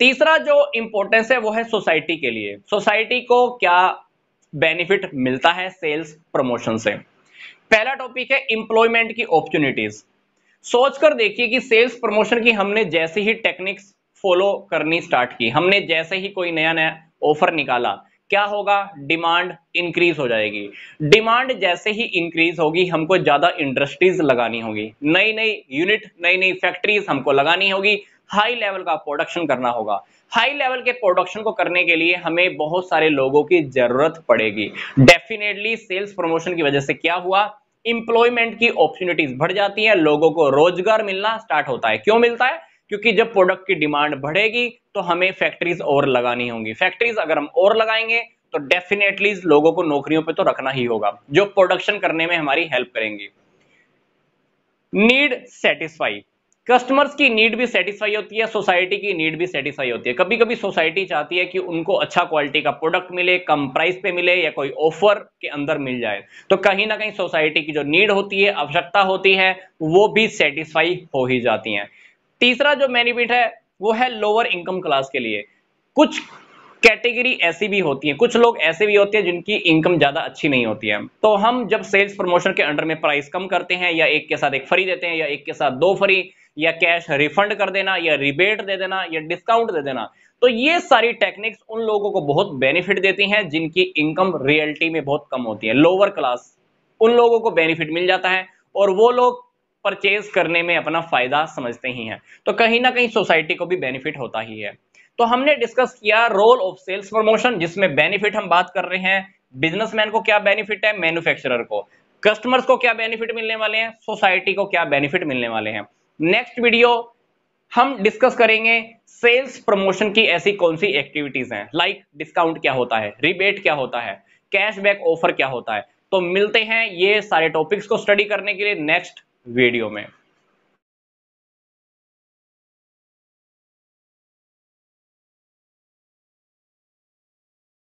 तीसरा जो इंपॉर्टेंस है वो है सोसाइटी के लिए सोसाइटी को क्या बेनिफिट मिलता है सेल्स प्रमोशन से पहला टॉपिक है इंप्लॉयमेंट की ऑपरचुनिटीज सोचकर देखिए कि सेल्स प्रमोशन की हमने जैसे ही टेक्निक्स फॉलो करनी स्टार्ट की हमने जैसे ही कोई नया नया ऑफर निकाला क्या होगा डिमांड इंक्रीज हो जाएगी डिमांड जैसे ही इंक्रीज होगी हमको ज्यादा इंडस्ट्रीज लगानी होगी नई नई यूनिट नई नई फैक्ट्रीज हमको लगानी होगी हाई लेवल का प्रोडक्शन करना होगा हाई लेवल के प्रोडक्शन को करने के लिए हमें बहुत सारे लोगों की जरूरत पड़ेगी डेफिनेटली सेल्स प्रमोशन की वजह से क्या हुआ इंप्लॉयमेंट की अपॉर्चुनिटीज बढ़ जाती है लोगों को रोजगार मिलना स्टार्ट होता है क्यों मिलता है क्योंकि जब प्रोडक्ट की डिमांड बढ़ेगी तो हमें फैक्ट्रीज और लगानी होंगी फैक्ट्रीज अगर हम और लगाएंगे तो डेफिनेटली लोगों को नौकरियों पे तो रखना ही होगा जो प्रोडक्शन करने में हमारी हेल्प करेंगी नीड सेटिस्फाई कस्टमर्स की नीड भी सेटिस्फाई होती है सोसाइटी की नीड भी सेटिस्फाई होती है कभी कभी सोसाइटी चाहती है कि उनको अच्छा क्वालिटी का प्रोडक्ट मिले कम प्राइस पे मिले या कोई ऑफर के अंदर मिल जाए तो कहीं ना कहीं सोसाइटी की जो नीड होती है आवश्यकता होती है वो भी सेटिस्फाई हो ही जाती है तीसरा जो बेनिफिट है वो है लोअर इनकम क्लास के लिए कुछ कैटेगरी ऐसी भी होती है कुछ लोग ऐसे भी होते हैं जिनकी इनकम ज़्यादा अच्छी नहीं होती है तो हम जब सेल्स प्रमोशन के अंडर में प्राइस कम करते हैं या एक के साथ एक फ्री देते हैं या एक के साथ दो फ्री या कैश रिफंड कर देना या रिबेट दे देना या डिस्काउंट दे देना तो ये सारी टेक्निक्स उन लोगों को बहुत बेनिफिट देती हैं जिनकी इनकम रियलिटी में बहुत कम होती है लोअर क्लास उन लोगों को बेनिफिट मिल जाता है और वो लोग परचेज करने में अपना फायदा समझते ही हैं तो कहीं ना कहीं सोसाइटी को भी बेनिफिट होता ही है तो हमने डिस्कस किया रोल ऑफ सेल्स प्रमोशन जिसमें बेनिफिट हम बात कर रहे हैं बिजनेसमैन को क्या बेनिफिट है मैन्युफैक्चरर को कस्टमर्स को क्या बेनिफिट मिलने वाले हैं सोसाइटी को क्या बेनिफिट मिलने वाले हैं नेक्स्ट वीडियो हम डिस्कस करेंगे सेल्स प्रमोशन की ऐसी कौन सी एक्टिविटीज हैं लाइक डिस्काउंट क्या होता है रिबेट क्या होता है कैशबैक ऑफर क्या होता है तो मिलते हैं ये सारे टॉपिक्स को स्टडी करने के लिए नेक्स्ट वीडियो में